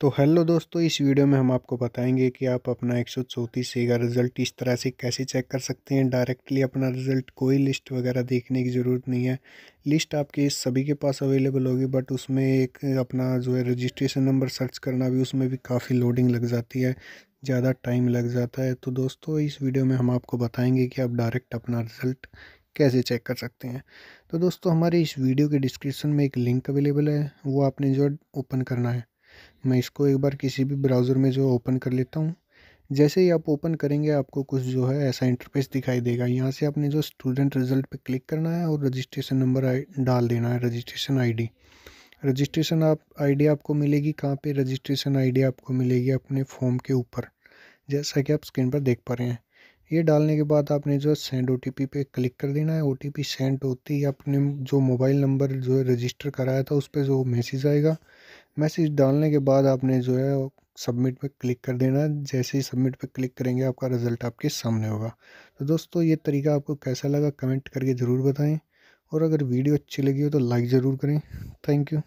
तो हेलो दोस्तों इस वीडियो में हम आपको बताएंगे कि आप अपना एक सौ चौंतीस का रिज़ल्ट इस तरह से कैसे चेक कर सकते हैं डायरेक्टली अपना रिज़ल्ट कोई लिस्ट वगैरह देखने की ज़रूरत नहीं है लिस्ट आपके सभी के पास अवेलेबल होगी बट उसमें एक अपना जो है रजिस्ट्रेशन नंबर सर्च करना भी उसमें भी काफ़ी लोडिंग लग जाती है ज़्यादा टाइम लग जाता है तो दोस्तों इस वीडियो में हम आपको बताएँगे कि आप डायरेक्ट अपना रिज़ल्ट कैसे चेक कर सकते हैं तो दोस्तों हमारे इस वीडियो के डिस्क्रिप्शन में एक लिंक अवेलेबल है वो आपने जो ओपन करना है मैं इसको एक बार किसी भी ब्राउज़र में जो ओपन कर लेता हूँ जैसे ही आप ओपन करेंगे आपको कुछ जो है ऐसा इंटरफेस दिखाई देगा यहाँ से आपने जो स्टूडेंट रिजल्ट पे क्लिक करना है और रजिस्ट्रेशन नंबर डाल देना है रजिस्ट्रेशन आईडी रजिस्ट्रेशन आप आईडी आपको मिलेगी कहाँ पे रजिस्ट्रेशन आईडी आपको मिलेगी अपने फॉर्म के ऊपर जैसा कि आप स्क्रीन पर देख पा रहे हैं ये डालने के बाद आपने जो सेंड ओ पे क्लिक कर देना है ओ सेंड होती है आपने जो मोबाइल नंबर जो रजिस्टर कराया था उस पर जो मैसेज आएगा मैसेज डालने के बाद आपने जो है सबमिट पर क्लिक कर देना जैसे ही सबमिट पर क्लिक करेंगे आपका रिज़ल्ट आपके सामने होगा तो दोस्तों ये तरीका आपको कैसा लगा कमेंट करके ज़रूर बताएं और अगर वीडियो अच्छी लगी हो तो लाइक ज़रूर करें थैंक यू